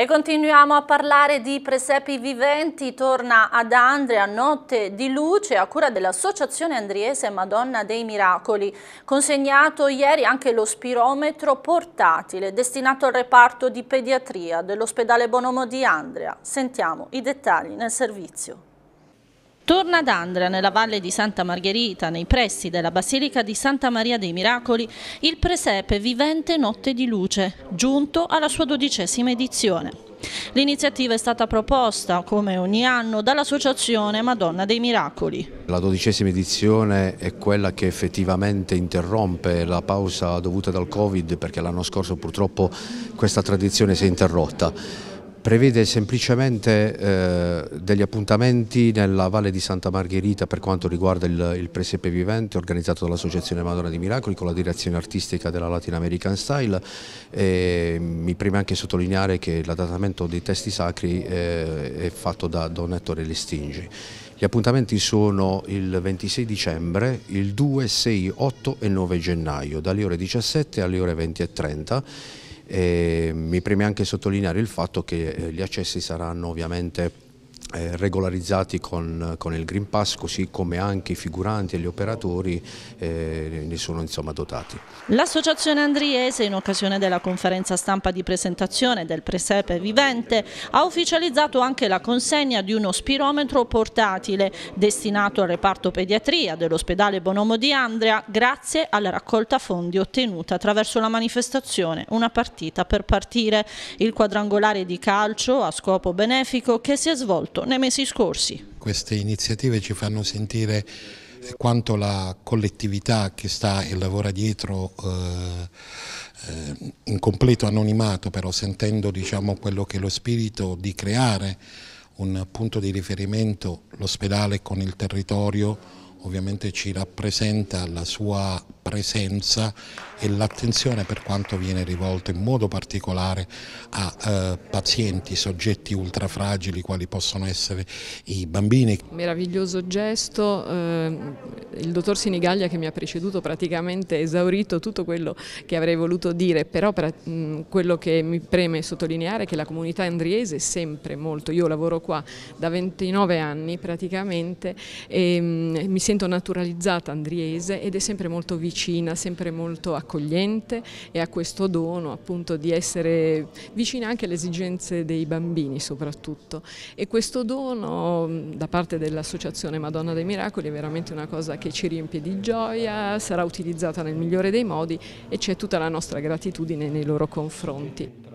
E continuiamo a parlare di presepi viventi, torna ad Andrea Notte di Luce a cura dell'Associazione Andriese Madonna dei Miracoli, consegnato ieri anche lo spirometro portatile destinato al reparto di pediatria dell'ospedale Bonomo di Andrea. Sentiamo i dettagli nel servizio. Torna ad Andrea, nella valle di Santa Margherita, nei pressi della Basilica di Santa Maria dei Miracoli, il presepe Vivente Notte di Luce, giunto alla sua dodicesima edizione. L'iniziativa è stata proposta, come ogni anno, dall'Associazione Madonna dei Miracoli. La dodicesima edizione è quella che effettivamente interrompe la pausa dovuta dal Covid, perché l'anno scorso purtroppo questa tradizione si è interrotta prevede semplicemente eh, degli appuntamenti nella Valle di Santa Margherita per quanto riguarda il, il presepe vivente organizzato dall'Associazione Madonna di Miracoli con la direzione artistica della Latin American Style e mi preme anche sottolineare che l'adattamento dei testi sacri eh, è fatto da Don Ettore Lestingi. Gli appuntamenti sono il 26 dicembre, il 2, 6, 8 e 9 gennaio dalle ore 17 alle ore 20 e 30 e mi preme anche sottolineare il fatto che eh, gli accessi saranno ovviamente eh, regolarizzati con, con, il Green Pass, così come anche i figuranti e gli operatori eh, ne sono insomma, dotati. L'associazione Andriese, in occasione della conferenza stampa di presentazione del presepe vivente, ha ufficializzato anche la consegna di uno spirometro portatile destinato al reparto pediatria dell'ospedale Bonomo di Andria, grazie alla raccolta fondi ottenuta attraverso la manifestazione Una partita per partire, il quadrangolare di calcio a scopo benefico che si è svolto fatto nei mesi scorsi. Queste iniziative ci fanno sentire quanto la collettività che sta e lavora dietro eh, eh, in completo anonimato, però sentendo diciamo, quello che è lo spirito di creare un punto di riferimento, l'ospedale con il territorio ovviamente ci rappresenta la sua presenza e l'attenzione per quanto viene rivolta in modo particolare a eh, pazienti, soggetti ultrafragili quali possono essere i bambini. Meraviglioso gesto, eh, il dottor Sinigaglia che mi ha preceduto praticamente esaurito tutto quello che avrei voluto dire, però per, mh, quello che mi preme sottolineare è che la comunità andriese è sempre molto, io lavoro qua da 29 anni praticamente e mh, mi sento naturalizzata andriese ed è sempre molto vicina vicina, sempre molto accogliente e ha questo dono appunto di essere vicina anche alle esigenze dei bambini soprattutto e questo dono mm, da parte dell'associazione Madonna dei Miracoli è veramente una cosa che ci riempie di gioia, sarà utilizzata nel migliore dei modi e c'è tutta la nostra gratitudine nei loro confronti.